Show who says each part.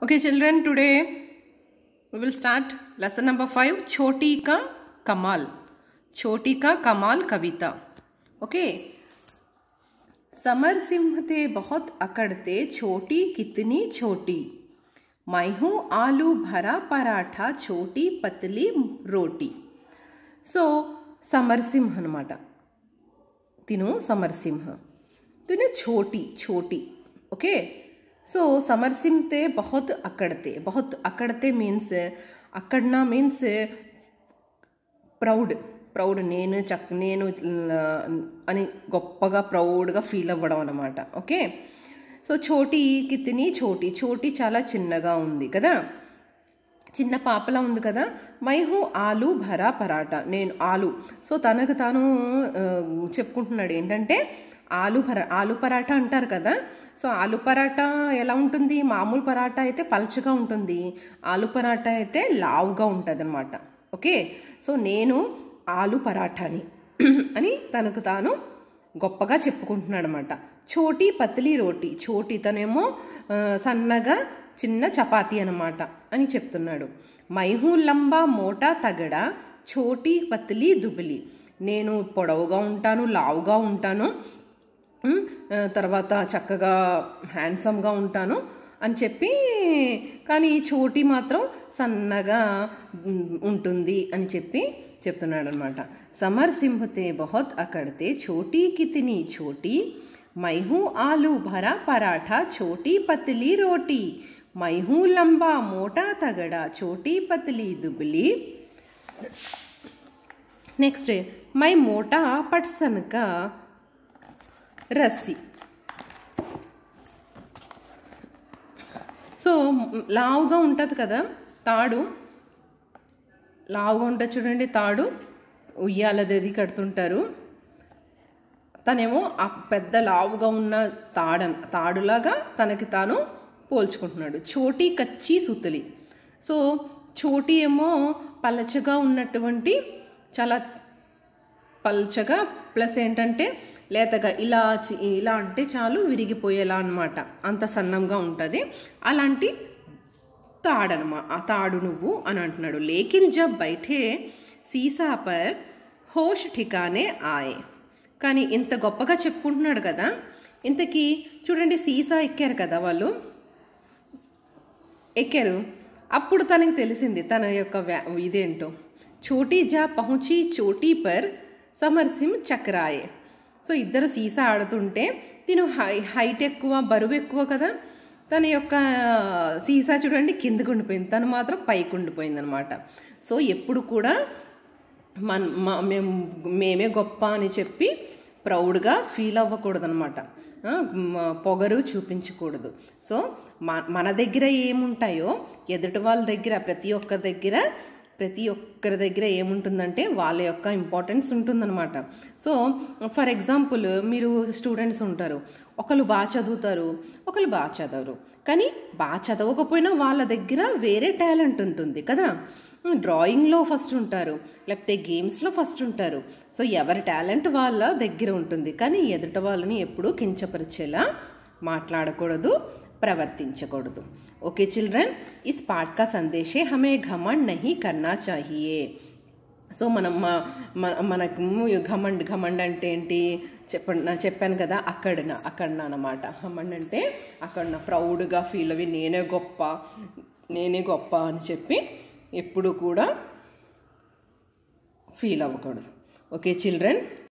Speaker 1: Okay children, today we will start lesson number 5, Choti Ka Kamal. Choti Ka Kamal Kavita. Okay. Samar Singh थे बहुत अकड़ते छोटी कितनी छोटी मैं हूँ आलू भरा पराठा छोटी पतली रोटी సో సమరసింహ అనమాట తిను సమరసింహ తిను చోటి చోటి ఓకే సో సమర్ సింగ్ తే బహుత్ అక్కడతే బహుత్ అక్కడతే మీన్స్ అక్కడనా మీన్స్ ప్రౌడ్ ప్రౌడ్ నేను చక్ నేను అని గొప్పగా ప్రౌడ్గా ఫీల్ అవ్వడం అనమాట ఓకే సో చోటి కితిని చోటి చోటి చాలా చిన్నగా ఉంది కదా చిన్న పాపలా ఉంది కదా మైహు ఆలు భరా పరాట నేను ఆలు సో తనకు తాను చెప్పుకుంటున్నాడు ఏంటంటే ఆలు భర ఆలు పరాట అంటారు కదా సో ఆలు పరాటా ఎలా ఉంటుంది మామూలు పరాటా అయితే పలుచగా ఉంటుంది ఆలు పరాటా అయితే లావుగా ఉంటుంది అనమాట ఓకే సో నేను ఆలు పరాటాని అని తనకు తాను గొప్పగా చెప్పుకుంటున్నాడు అనమాట చోటి పతిలి రోటి చోటి తనేమో సన్నగా చిన్న చపాతి అనమాట అని చెప్తున్నాడు మైహూ లంబా మోటా తగడ చోటి పతిలి దుబిలి నేను పొడవుగా ఉంటాను లావుగా ఉంటాను తర్వాత చక్కగా హ్యాండ్సమ్గా ఉంటాను అని చెప్పి కానీ ఈ చోటి మాత్రం సన్నగా ఉంటుంది అని చెప్పి చెప్తున్నాడు అనమాట సమర్ సింహతే బహుత్ అకడితే చోటీ కితిని చోటీ మైహూ ఆలు భరా పరాఠా చోటీ పతిలి రోటీ మైహూ లంబా మోటా తగడా చోటీ పతిలి దుబిలి నెక్స్ట్ మై మోటా పట్సన్ రస్సి సో లావుగా ఉంటుంది కదా తాడు లావుగా ఉంటుంది చూడండి తాడు ఉయ్యాలదేది కడుతుంటారు తనేమో ఆ పెద్ద లావుగా ఉన్న తాడ తాడులాగా తనకి తాను పోల్చుకుంటున్నాడు చోటి కచ్చి సుతులి సో చోటి ఏమో పలచగా ఉన్నటువంటి చాలా పలచగా ప్లస్ ఏంటంటే లేతగా ఇలా ఇలా అంటే చాలు విరిగిపోయేలా అనమాట అంత సన్నంగా ఉంటుంది అలాంటి తాడనమా ఆ తాడు నువ్వు అని అంటున్నాడు లేకిన్ జబ్ బయటే సీసా పర్ హోష్ ఠికానే ఆయ్ కానీ ఇంత గొప్పగా చెప్పుకుంటున్నాడు కదా ఇంతకీ చూడండి సీసా ఎక్కారు కదా వాళ్ళు ఎక్కారు అప్పుడు తనకి తెలిసింది తన యొక్క ఇదేంటో చోటీ జా పహుచి చోటీ పర్ సమర్సిం చక్రాయే సో ఇద్దరు సీసా ఆడుతుంటే తిను హై హైట్ ఎక్కువ బరువు ఎక్కువ కదా తన యొక్క సీసా చూడండి కిందకు ఉండిపోయింది తను మాత్రం పైకి ఉండిపోయింది అనమాట సో ఎప్పుడు కూడా మన మేము మేమే గొప్ప అని చెప్పి ప్రౌడ్గా ఫీల్ అవ్వకూడదనమాట పొగరు చూపించకూడదు సో మన దగ్గర ఏముంటాయో ఎదుటి వాళ్ళ దగ్గర ప్రతి ఒక్కరి దగ్గర ప్రతి ఒక్కరి దగ్గర ఏముంటుందంటే వాళ్ళ యొక్క ఇంపార్టెన్స్ ఉంటుందన్నమాట సో ఫర్ ఎగ్జాంపుల్ మీరు స్టూడెంట్స్ ఉంటారు ఒకరు బాగా చదువుతారు ఒకరు బాగా చదవరు కానీ బాగా చదవకపోయినా వాళ్ళ దగ్గర వేరే టాలెంట్ ఉంటుంది కదా డ్రాయింగ్లో ఫస్ట్ ఉంటారు లేకపోతే గేమ్స్లో ఫస్ట్ ఉంటారు సో ఎవరి టాలెంట్ వాళ్ళ దగ్గర ఉంటుంది కానీ ఎదుట వాళ్ళని ఎప్పుడూ కించపరిచేలా మాట్లాడకూడదు ప్రవర్తించకూడదు ఓకే చిల్డ్రన్ ఈ స్పాట్ కా సందేశే హమే ఘమండ్ నహి नहीं చాహియే సో మనం మనకు ఘమండ్ ఘమండ్ అంటే ఏంటి చెప్పండి చెప్పాను కదా అక్కడన అక్కడన అనమాట ఘమండ్ అంటే నా ప్రౌడ్గా ఫీల్ అవి నేనే గొప్ప నేనే గొప్ప అని చెప్పి ఎప్పుడు కూడా ఫీల్ అవ్వకూడదు ఓకే చిల్డ్రన్